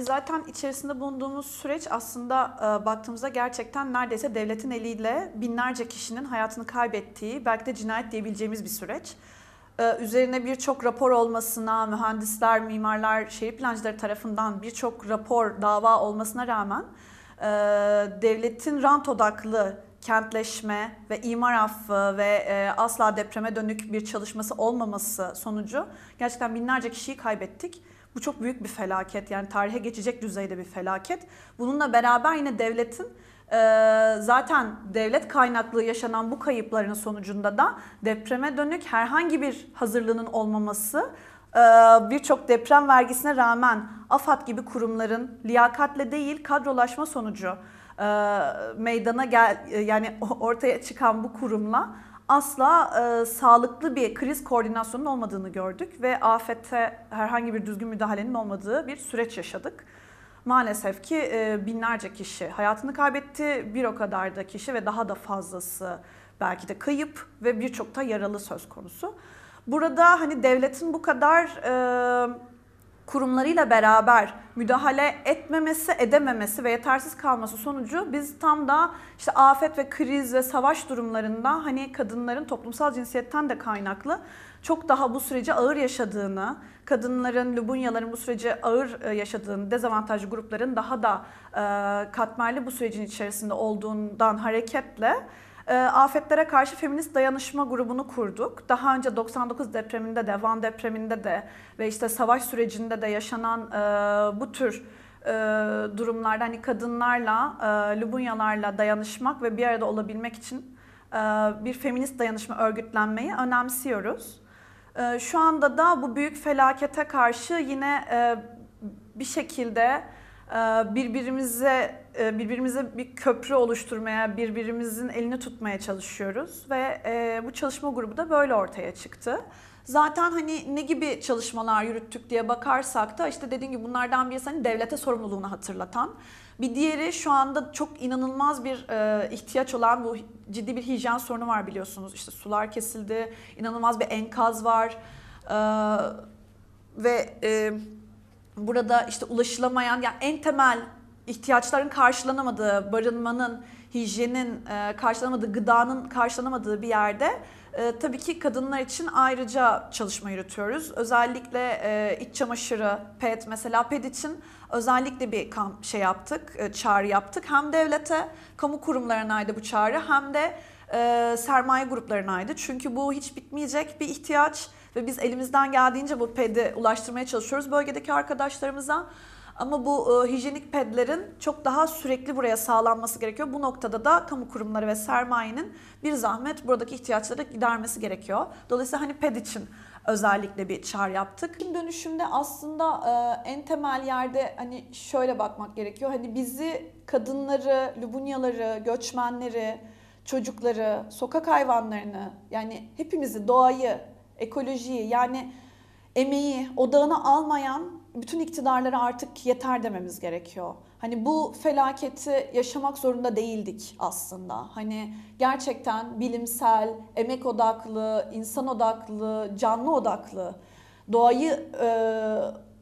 Zaten içerisinde bulunduğumuz süreç aslında e, baktığımızda gerçekten neredeyse devletin eliyle binlerce kişinin hayatını kaybettiği, belki de cinayet diyebileceğimiz bir süreç. E, üzerine birçok rapor olmasına, mühendisler, mimarlar, şehir plancıları tarafından birçok rapor, dava olmasına rağmen e, devletin rant odaklı kentleşme ve imar affı ve asla depreme dönük bir çalışması olmaması sonucu gerçekten binlerce kişiyi kaybettik. Bu çok büyük bir felaket yani tarihe geçecek düzeyde bir felaket. Bununla beraber yine devletin e, zaten devlet kaynaklı yaşanan bu kayıpların sonucunda da depreme dönük herhangi bir hazırlığının olmaması e, birçok deprem vergisine rağmen AFAD gibi kurumların liyakatle değil kadrolaşma sonucu e, meydana gel e, yani ortaya çıkan bu kurumla asla e, sağlıklı bir kriz koordinasyonunun olmadığını gördük ve afette herhangi bir düzgün müdahalenin olmadığı bir süreç yaşadık. Maalesef ki e, binlerce kişi hayatını kaybetti, bir o kadar da kişi ve daha da fazlası belki de kayıp ve birçok da yaralı söz konusu. Burada hani devletin bu kadar e, kurumlarıyla beraber müdahale etmemesi, edememesi ve yetersiz kalması sonucu biz tam da işte afet ve kriz ve savaş durumlarında hani kadınların toplumsal cinsiyetten de kaynaklı çok daha bu süreci ağır yaşadığını, kadınların, lubunyaların bu süreci ağır e, yaşadığını, dezavantajlı grupların daha da e, katmerli bu sürecin içerisinde olduğundan hareketle ee, afetlere karşı feminist dayanışma grubunu kurduk. Daha önce 99 depreminde de, Van depreminde de ve işte savaş sürecinde de yaşanan e, bu tür e, durumlarda hani kadınlarla, e, Lubunyalarla dayanışmak ve bir arada olabilmek için bir feminist dayanışma örgütlenmeyi önemsiyoruz. Şu anda da bu büyük felakete karşı yine bir şekilde birbirimize e, birbirimize bir köprü oluşturmaya, birbirimizin elini tutmaya çalışıyoruz ve e, bu çalışma grubu da böyle ortaya çıktı. Zaten hani ne gibi çalışmalar yürüttük diye bakarsak da işte dediğim gibi bunlardan birisi hani devlete sorumluluğunu hatırlatan. Bir diğeri şu anda çok inanılmaz bir e, ihtiyaç olan bu ciddi bir hijyen sorunu var biliyorsunuz. İşte sular kesildi, inanılmaz bir enkaz var ve burada işte ulaşılamayan yani en temel ihtiyaçların karşılanamadığı, barınmanın, hijyenin e, karşılanamadığı, gıdanın karşılanamadığı bir yerde e, tabii ki kadınlar için ayrıca çalışma yürütüyoruz. Özellikle e, iç çamaşırı, pet mesela pet için özellikle bir şey yaptık, çağrı yaptık. Hem devlete, kamu kurumlarınaydı bu çağrı hem de e, sermaye gruplarınaydı. Çünkü bu hiç bitmeyecek bir ihtiyaç ve biz elimizden geldiğince bu pedi ulaştırmaya çalışıyoruz bölgedeki arkadaşlarımıza. Ama bu e, hijyenik pedlerin çok daha sürekli buraya sağlanması gerekiyor. Bu noktada da kamu kurumları ve sermayenin bir zahmet buradaki ihtiyaçları gidermesi gerekiyor. Dolayısıyla hani ped için özellikle bir çağrı yaptık. Şimdi dönüşümde aslında e, en temel yerde hani şöyle bakmak gerekiyor. Hani bizi kadınları, Lubunyaları, göçmenleri, çocukları, sokak hayvanlarını yani hepimizi doğayı, ekolojiyi yani emeği odağına almayan bütün iktidarlara artık yeter dememiz gerekiyor. Hani bu felaketi yaşamak zorunda değildik aslında. Hani gerçekten bilimsel, emek odaklı, insan odaklı, canlı odaklı, doğayı e,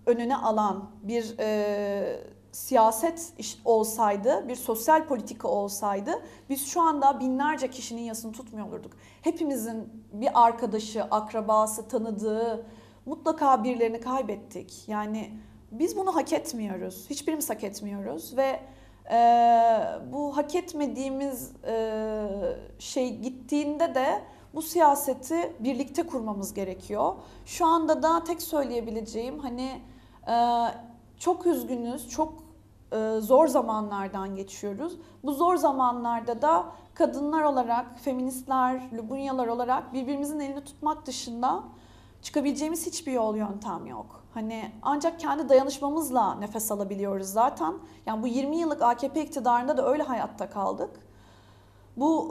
önüne alan bir e, siyaset olsaydı, bir sosyal politika olsaydı biz şu anda binlerce kişinin yasını tutmuyor olurduk. Hepimizin bir arkadaşı, akrabası, tanıdığı, mutlaka birilerini kaybettik. Yani biz bunu hak etmiyoruz. Hiçbirimiz hak etmiyoruz ve e, bu hak etmediğimiz e, şey gittiğinde de bu siyaseti birlikte kurmamız gerekiyor. Şu anda da tek söyleyebileceğim hani e, çok üzgünüz, çok e, zor zamanlardan geçiyoruz. Bu zor zamanlarda da kadınlar olarak, feministler, Lubunyalar olarak birbirimizin elini tutmak dışında çıkabileceğimiz hiçbir yol yöntem yok. Hani ancak kendi dayanışmamızla nefes alabiliyoruz zaten. Yani bu 20 yıllık AKP iktidarında da öyle hayatta kaldık. Bu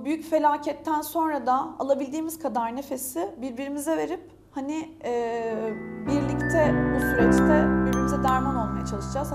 e, büyük felaketten sonra da alabildiğimiz kadar nefesi birbirimize verip hani e, birlikte bu süreçte birbirimize derman olmaya çalışacağız.